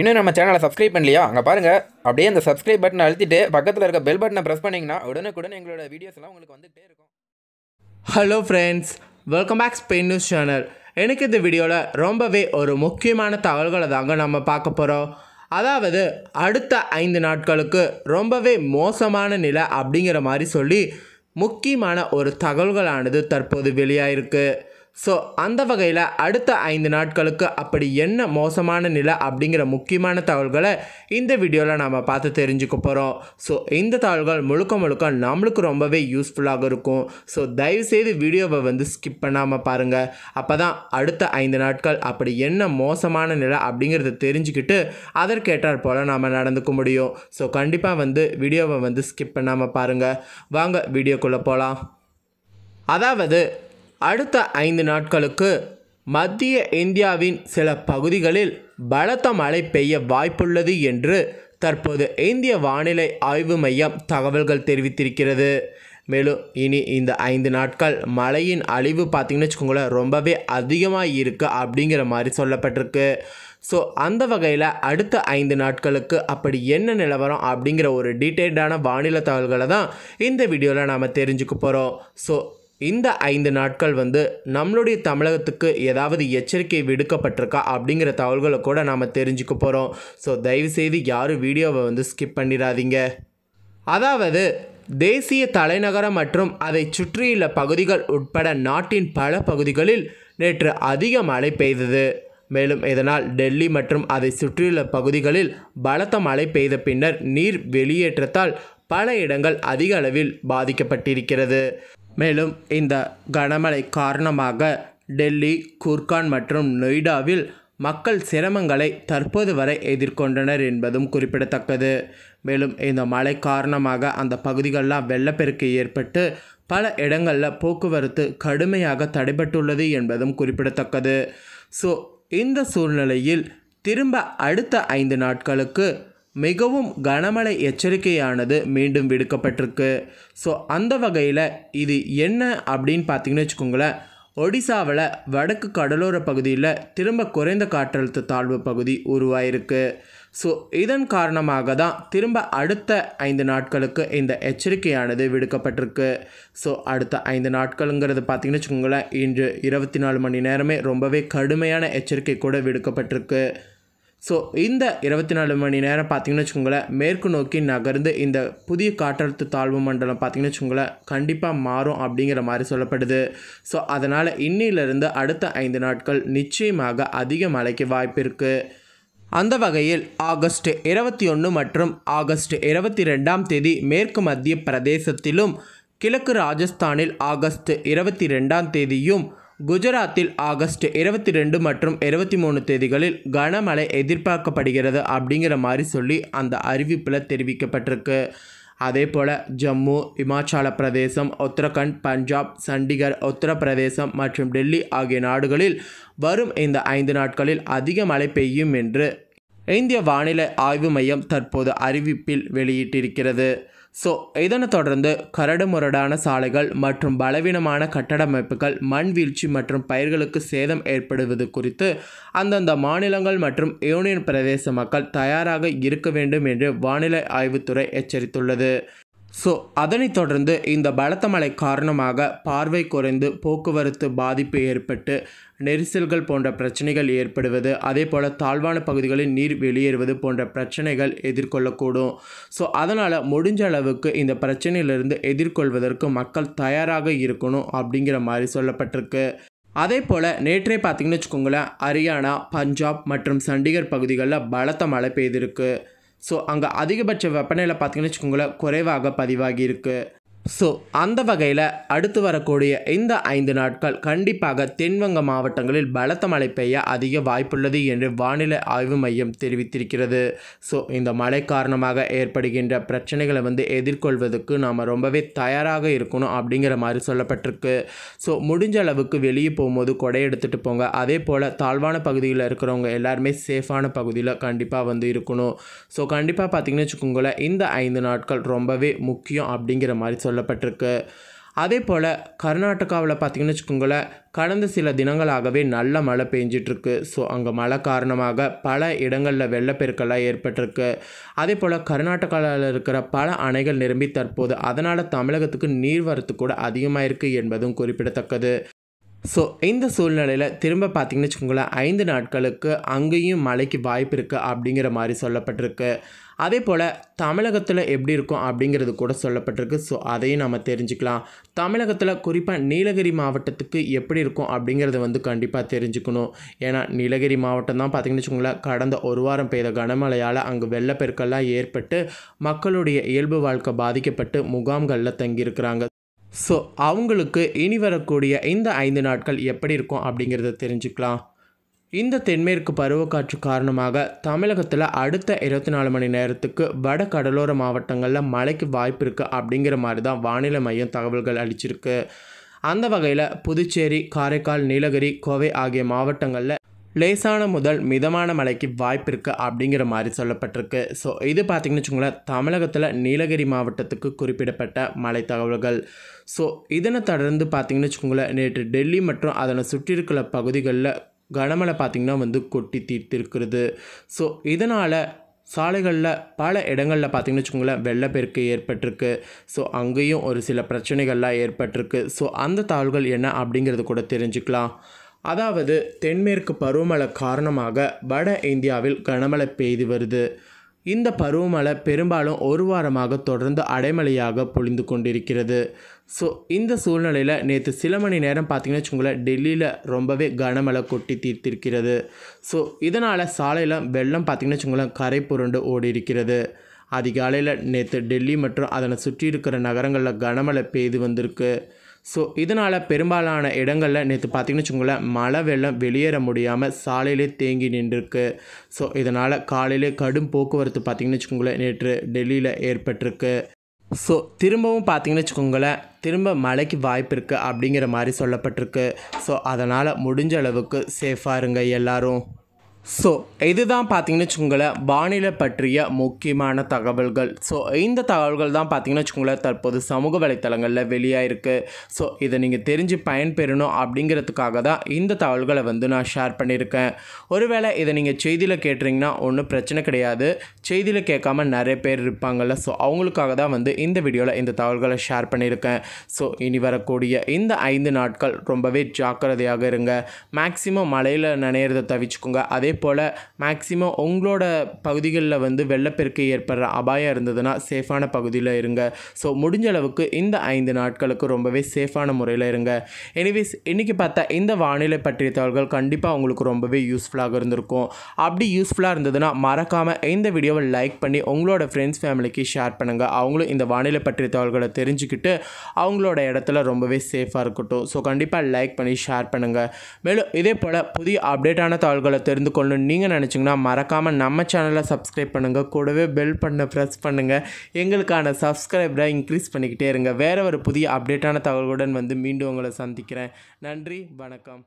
இன்னும் நம்ம சேனலை சப்ஸ்கிரைப் பண்ணலையா அங்கே பாருங்கள் அப்படியே அந்த சப்ஸ்கிரைப் பட்டனை அழுத்திட்டு பக்கத்தில் இருக்க பெல் பட்டனை ப்ரெஸ் பண்ணிங்கன்னா உடனுக்குடன் எங்களோட வீடியோஸ்லாம் உங்களுக்கு வந்துகிட்டே இருக்கும் hello friends welcome back Spain news channel எனக்கு இந்த வீடியோவில் ரொம்பவே ஒரு முக்கியமான தகவல்களை தாங்க நம்ம பார்க்க போகிறோம் அதாவது அடுத்த ஐந்து நாட்களுக்கு ரொம்பவே மோசமான நிலை அப்படிங்கிற மாதிரி சொல்லி முக்கியமான ஒரு தகவல்களானது தற்போது வெளியாயிருக்கு ஸோ அந்த வகையில் அடுத்த ஐந்து நாட்களுக்கு அப்படி என்ன மோசமான நிலை அப்படிங்கிற முக்கியமான தகவல்களை இந்த வீடியோவில் நாம் பார்த்து தெரிஞ்சுக்க போகிறோம் ஸோ இந்த தகவல்கள் முழுக்க முழுக்க நம்மளுக்கு ரொம்பவே யூஸ்ஃபுல்லாக இருக்கும் ஸோ தயவுசெய்து வீடியோவை வந்து ஸ்கிப் பண்ணாமல் பாருங்கள் அப்போ தான் அடுத்த ஐந்து நாட்கள் அப்படி என்ன மோசமான நிலை அப்படிங்கிறத தெரிஞ்சுக்கிட்டு அதற்கேற்றார் போல் நாம் நடந்துக்க முடியும் ஸோ கண்டிப்பாக வந்து வீடியோவை வந்து ஸ்கிப் பண்ணாமல் பாருங்கள் வாங்க வீடியோக்குள்ளே போகலாம் அதாவது அடுத்த ஐந்து நாட்களுக்கு மத்திய இந்தியாவின் சில பகுதிகளில் பலத்த மழை பெய்ய வாய்ப்புள்ளது என்று தற்போது இந்திய வானிலை ஆய்வு மையம் தகவல்கள் தெரிவித்திருக்கிறது மேலும் இனி இந்த ஐந்து நாட்கள் மழையின் அழிவு பார்த்திங்கன்னு வச்சுக்கோங்களேன் ரொம்பவே அதிகமாக இருக்குது அப்படிங்கிற மாதிரி சொல்லப்பட்டிருக்கு ஸோ அந்த வகையில் அடுத்த ஐந்து நாட்களுக்கு அப்படி என்ன நிலவரம் அப்படிங்கிற ஒரு டீட்டெயில்டான வானிலை தகவல்களை தான் இந்த வீடியோவில் நாம் தெரிஞ்சுக்க போகிறோம் ஸோ இந்த ஐந்து நாட்கள் வந்து நம்மளுடைய தமிழகத்துக்கு ஏதாவது எச்சரிக்கை விடுக்கப்பட்டிருக்கா அப்படிங்கிற தகவல்களை கூட நாம் தெரிஞ்சுக்க போகிறோம் ஸோ தயவுசெய்து யாரும் வீடியோவை வந்து ஸ்கிப் பண்ணிடாதீங்க அதாவது தேசிய தலைநகரம் மற்றும் அதை சுற்றியுள்ள பகுதிகள் உட்பட நாட்டின் பல பகுதிகளில் நேற்று அதிக மழை பெய்தது மேலும் இதனால் டெல்லி மற்றும் அதை சுற்றியுள்ள பகுதிகளில் பலத்த மழை பெய்த பின்னர் நீர் வெளியேற்றத்தால் பல இடங்கள் அதிக அளவில் பாதிக்கப்பட்டிருக்கிறது மேலும் இந்த கனமழை காரணமாக டெல்லி குர்கான் மற்றும் நொய்டாவில் மக்கள் சிரமங்களை தற்போது வரை எதிர்கொண்டனர் என்பதும் குறிப்பிடத்தக்கது மேலும் இந்த மழை காரணமாக அந்த பகுதிகளெலாம் வெள்ளப்பெருக்கு ஏற்பட்டு பல இடங்களில் போக்குவரத்து கடுமையாக தடைபட்டுள்ளது என்பதும் குறிப்பிடத்தக்கது ஸோ இந்த சூழ்நிலையில் திரும்ப அடுத்த ஐந்து நாட்களுக்கு மிகவும் கனமழை எச்சரிக்கையானது மீண்டும் விடுக்கப்பட்டிருக்கு ஸோ அந்த வகையில் இது என்ன அப்படின்னு பார்த்தீங்கன்னு வச்சுக்கோங்களேன் ஒடிசாவில் வடக்கு கடலோர பகுதியில் திரும்ப குறைந்த காற்றழுத்த தாழ்வு பகுதி உருவாயிருக்கு ஸோ இதன் காரணமாக தான் திரும்ப அடுத்த ஐந்து நாட்களுக்கு இந்த எச்சரிக்கையானது விடுக்கப்பட்டிருக்கு ஸோ அடுத்த ஐந்து நாட்களுங்கிறது பார்த்திங்கன்னு வச்சுக்கோங்களேன் இன்று இருபத்தி நாலு மணி நேரமே ரொம்பவே கடுமையான எச்சரிக்கை கூட விடுக்கப்பட்டிருக்கு ஸோ இந்த இருபத்தி நாலு மணி நேரம் பார்த்திங்கன்னு வச்சுக்கோங்களேன் மேற்கு நோக்கி நகர்ந்து இந்த புதிய காற்றழுத்த தாழ்வு மண்டலம் பார்த்திங்கன்னு வச்சுக்கோங்களேன் கண்டிப்பாக மாறும் அப்படிங்கிற மாதிரி சொல்லப்படுது ஸோ அதனால் இன்னிலிருந்து அடுத்த ஐந்து நாட்கள் நிச்சயமாக அதிக மழைக்கு வாய்ப்பு இருக்குது அந்த வகையில் ஆகஸ்ட் இருபத்தி ஒன்று மற்றும் ஆகஸ்ட் இருபத்தி ரெண்டாம் தேதி மேற்கு மத்திய பிரதேசத்திலும் கிழக்கு ராஜஸ்தானில் ஆகஸ்ட் இருபத்தி ரெண்டாம் தேதியும் குஜராத்தில் ஆகஸ்ட் இருபத்தி ரெண்டு மற்றும் இருபத்தி மூணு தேதிகளில் கனமழை எதிர்பார்க்கப்படுகிறது அப்படிங்கிற மாதிரி சொல்லி அந்த அறிவிப்பில் தெரிவிக்கப்பட்டிருக்கு அதே போல் ஜம்மு இமாச்சல பிரதேசம் உத்தரகண்ட் பஞ்சாப் சண்டிகர் உத்தரப்பிரதேசம் மற்றும் டெல்லி ஆகிய நாடுகளில் வரும் இந்த ஐந்து நாட்களில் அதிக மழை பெய்யும் என்று இந்திய வானிலை ஆய்வு மையம் தற்போது அறிவிப்பில் வெளியிட்டிருக்கிறது ஸோ இதனை தொடர்ந்து கரடு முரடான சாலைகள் மற்றும் பலவீனமான கட்டடமைப்புகள் மண் வீழ்ச்சி மற்றும் பயிர்களுக்கு சேதம் ஏற்படுவது குறித்து அந்தந்த மாநிலங்கள் மற்றும் யூனியன் பிரதேச மக்கள் தயாராக இருக்க வேண்டும் என்று வானிலை ஆய்வுத்துறை எச்சரித்துள்ளது ஸோ அதனைத் தொடர்ந்து இந்த பலத்த மழை காரணமாக பார்வை குறைந்து போக்குவரத்து பாதிப்பு ஏற்பட்டு நெரிசல்கள் போன்ற பிரச்சனைகள் ஏற்படுவது அதே போல் தாழ்வான பகுதிகளில் நீர் வெளியேறுவது போன்ற பிரச்சனைகள் எதிர்கொள்ளக்கூடும் ஸோ அதனால் முடிஞ்ச அளவுக்கு இந்த பிரச்சனையிலிருந்து எதிர்கொள்வதற்கு மக்கள் தயாராக இருக்கணும் அப்படிங்கிற மாதிரி சொல்லப்பட்டிருக்கு அதே போல் நேற்றே பார்த்திங்கன்னு வச்சுக்கோங்களேன் ஹரியானா பஞ்சாப் மற்றும் சண்டிகர் பகுதிகளில் பலத்த மழை பெய்திருக்கு ஸோ அங்கே அதிகபட்ச வெப்பநிலை பார்த்திங்கன்னு வச்சுக்கோங்களேன் குறைவாக பதிவாகி இருக்குது ஸோ அந்த வகையில் அடுத்து வரக்கூடிய இந்த ஐந்து நாட்கள் கண்டிப்பாக தென்வங்க மாவட்டங்களில் பலத்த மழை பெய்ய அதிக வாய்ப்புள்ளது என்று வானிலை ஆய்வு மையம் தெரிவித்திருக்கிறது ஸோ இந்த மழை காரணமாக ஏற்படுகின்ற பிரச்சனைகளை வந்து எதிர்கொள்வதற்கு நாம் ரொம்பவே தயாராக இருக்கணும் அப்படிங்கிற மாதிரி சொல்லப்பட்டிருக்கு ஸோ முடிஞ்ச அளவுக்கு வெளியே போகும்போது கொடை எடுத்துகிட்டு போங்க அதே போல் தாழ்வான பகுதியில் இருக்கிறவங்க எல்லாருமே சேஃபான பகுதியில் கண்டிப்பாக வந்து இருக்கணும் ஸோ கண்டிப்பாக பார்த்திங்கன்னு வச்சுக்கோங்களேன் இந்த ஐந்து நாட்கள் ரொம்பவே முக்கியம் அப்படிங்கிற மாதிரி சொல்ல சொல்லப்பட்டிருக்கு அதே போல் கர்நாடகாவில் பார்த்திங்கன்னு வச்சுக்கோங்களேன் கடந்த சில தினங்களாகவே நல்ல மழை பெஞ்சிட்ருக்கு ஸோ அங்கே மழை காரணமாக பல இடங்களில் வெள்ளப்பெருக்கெல்லாம் ஏற்பட்டிருக்கு அதே போல் கர்நாடகாவில் இருக்கிற பல அணைகள் நிரம்பி தற்போது அதனால் தமிழகத்துக்கு நீர்வரத்து கூட அதிகமாக இருக்குது என்பதும் குறிப்பிடத்தக்கது ஸோ இந்த சூழ்நிலையில் திரும்ப பார்த்திங்கன்னு வச்சுக்கோங்களேன் ஐந்து நாட்களுக்கு அங்கேயும் மழைக்கு வாய்ப்பு இருக்குது அப்படிங்கிற மாதிரி சொல்லப்பட்டிருக்கு அதே போல் தமிழகத்தில் எப்படி இருக்கும் அப்படிங்கிறது கூட சொல்லப்பட்டிருக்கு ஸோ அதையும் நம்ம தெரிஞ்சுக்கலாம் தமிழகத்தில் குறிப்பாக நீலகிரி மாவட்டத்துக்கு எப்படி இருக்கும் அப்படிங்கிறத வந்து கண்டிப்பாக தெரிஞ்சுக்கணும் ஏன்னா நீலகிரி மாவட்டம் தான் பார்த்திங்கன்னு வச்சுக்கோங்களேன் கடந்த ஒரு வாரம் பெய்த கனமழையால் அங்கே வெள்ளப்பெருக்கெல்லாம் ஏற்பட்டு மக்களுடைய இயல்பு வாழ்க்கை பாதிக்கப்பட்டு முகாம்களில் தங்கியிருக்கிறாங்க ஸோ அவங்களுக்கு இனி வரக்கூடிய இந்த ஐந்து நாட்கள் எப்படி இருக்கும் அப்படிங்கிறத தெரிஞ்சுக்கலாம் இந்த தென்மேற்கு பருவக்காற்று காரணமாக தமிழகத்தில் அடுத்த இருபத்தி நாலு மணி நேரத்துக்கு வட கடலோர மாவட்டங்களில் மழைக்கு வாய்ப்பு இருக்குது அப்படிங்கிற மாதிரி தான் வானிலை மையம் தகவல்கள் அளிச்சிருக்கு அந்த வகையில் புதுச்சேரி காரைக்கால் நீலகிரி கோவை ஆகிய மாவட்டங்களில் லேசான முதல் மிதமான மழைக்கு வாய்ப்பு இருக்குது அப்படிங்கிற மாதிரி சொல்லப்பட்டிருக்கு ஸோ இது பார்த்திங்கன்னு வச்சுக்கோங்களேன் தமிழகத்தில் நீலகிரி மாவட்டத்துக்கு குறிப்பிடப்பட்ட மழை தகவல்கள் ஸோ இதனை தொடர்ந்து பார்த்திங்கன்னு வச்சுக்கோங்களேன் நேற்று டெல்லி மற்றும் அதனை சுற்றி இருக்கிற பகுதிகளில் கனமழை பார்த்திங்கன்னா வந்து கொட்டி தீர்த்திருக்கிறது ஸோ இதனால் சாலைகளில் பல இடங்களில் பார்த்திங்கன்னு வச்சுக்கோங்களேன் வெள்ளப்பெருக்கு ஏற்பட்டிருக்கு ஸோ அங்கேயும் ஒரு சில பிரச்சனைகள்லாம் ஏற்பட்டிருக்கு ஸோ அந்த தகவல்கள் என்ன அப்படிங்கிறது கூட தெரிஞ்சுக்கலாம் அதாவது தென்மேற்கு பருவமழை காரணமாக வட இந்தியாவில் கனமழை பெய்து வருது இந்த பருவமழை பெரும்பாலும் ஒரு வாரமாக தொடர்ந்து அடைமழையாக பொழிந்து கொண்டிருக்கிறது ஸோ இந்த சூழ்நிலையில் நேற்று சில மணி நேரம் பார்த்திங்கன்னா வச்சுக்கோங்களேன் டெல்லியில் ரொம்பவே கனமழை கொட்டி தீர்த்திருக்கிறது ஸோ இதனால் சாலையில் வெள்ளம் பார்த்திங்கன்னா வச்சுக்கோங்களேன் கரை புரண்டு ஓடி இருக்கிறது அதிகாலையில் நேற்று டெல்லி மற்றும் அதனை சுற்றி இருக்கிற நகரங்களில் கனமழை பெய்து வந்திருக்கு ஸோ இதனால் பெரும்பாலான இடங்களில் நேற்று பார்த்திங்கன்னு வச்சுக்கோங்களேன் மழை வெள்ளம் வெளியேற முடியாமல் சாலையிலே தேங்கி நின்றுருக்கு ஸோ இதனால் காலையிலே கடும் போக்குவரத்து பார்த்திங்கன்னு வச்சுக்கோங்களேன் நேற்று டெல்லியில் ஏற்பட்டிருக்கு ஸோ திரும்பவும் பார்த்திங்கன்னு வச்சுக்கோங்களேன் திரும்ப மழைக்கு வாய்ப்பு இருக்குது அப்படிங்கிற மாதிரி சொல்லப்பட்டிருக்கு ஸோ அதனால் முடிஞ்ச அளவுக்கு சேஃபாக இருங்க எல்லோரும் ஸோ இதுதான் பார்த்தீங்கன்னு வச்சுக்கோங்களேன் வானிலை பற்றிய முக்கியமான தகவல்கள் ஸோ இந்த தகவல்கள் தான் பார்த்தீங்கன்னு வச்சுக்கோங்களேன் தற்போது சமூக வலைத்தளங்களில் வெளியாகிருக்கு ஸோ இதை நீங்கள் தெரிஞ்சு பயன்பெறணும் அப்படிங்கிறதுக்காக தான் இந்த தகவல்களை வந்து நான் ஷேர் பண்ணியிருக்கேன் ஒருவேளை இதை நீங்கள் செய்தியில் கேட்டுறீங்கன்னா ஒன்றும் பிரச்சனை கிடையாது செய்தியில் கேட்காம நிறைய பேர் இருப்பாங்கள்ல ஸோ அவங்களுக்காக தான் வந்து இந்த வீடியோவில் இந்த தகவல்களை ஷேர் பண்ணியிருக்கேன் ஸோ இனி வரக்கூடிய இந்த ஐந்து நாட்கள் ரொம்பவே ஜாக்கிரதையாக இருங்க மேக்ஸிமம் மழையில் நினைறதை தவிச்சுக்கோங்க அதே போல் மேக்ஸிமம் உங்களோட பகுதிகளில் வந்து வெள்ளப்பெருக்கு ஏற்படுற அபாயம் இருந்ததுன்னா சேஃபான பகுதியில் இருங்க ஸோ முடிஞ்ச அளவுக்கு இந்த ஐந்து நாட்களுக்கு ரொம்பவே சேஃபான முறையில் இருங்க எனிவேஸ் இன்றைக்கி பார்த்தா இந்த வானிலை பற்றிய தகவல்கள் கண்டிப்பாக உங்களுக்கு ரொம்பவே யூஸ்ஃபுல்லாக இருந்திருக்கும் அப்படி யூஸ்ஃபுல்லாக இருந்ததுன்னா மறக்காமல் இந்த வீடியோவை லைக் பண்ணி உங்களோட ஃப்ரெண்ட்ஸ் ஃபேமிலிக்கு ஷேர் பண்ணுங்கள் அவங்களும் இந்த வானிலை பற்றிய தகவல்களை தெரிஞ்சுக்கிட்டு அவங்களோட இடத்துல ரொம்பவே சேஃபாக இருக்கட்டும் ஸோ கண்டிப்பாக லைக் பண்ணி ஷேர் பண்ணுங்கள் மேலும் இதே போல் புதிய அப்டேட்டான தகவல்களை தெரிந்து கொண்டு கொள்ளணும்னு நீங்கள் நினச்சிங்கன்னா மறக்காமல் நம்ம சேனலை சப்ஸ்கிரைப் பண்ணுங்கள் கூடவே பெல் பண்ண ப்ரெஸ் பண்ணுங்கள் எங்களுக்கான சப்ஸ்கிரைபரை இன்க்ரீஸ் பண்ணிக்கிட்டே இருங்க வேறு ஒரு புதிய அப்டேட்டான தகவலுடன் வந்து மீண்டும் உங்களை சந்திக்கிறேன் நன்றி வணக்கம்